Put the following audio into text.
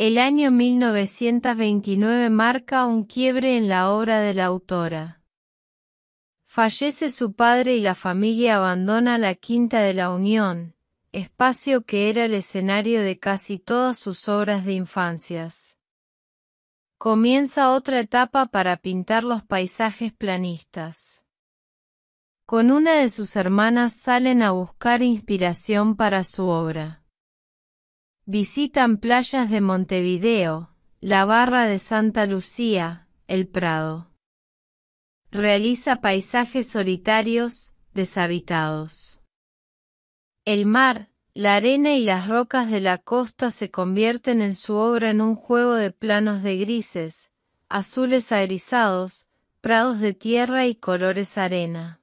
El año 1929 marca un quiebre en la obra de la autora. Fallece su padre y la familia abandona la Quinta de la Unión, espacio que era el escenario de casi todas sus obras de infancias. Comienza otra etapa para pintar los paisajes planistas. Con una de sus hermanas salen a buscar inspiración para su obra. Visitan playas de Montevideo, la Barra de Santa Lucía, el Prado. Realiza paisajes solitarios, deshabitados. El mar, la arena y las rocas de la costa se convierten en su obra en un juego de planos de grises, azules aerizados, prados de tierra y colores arena.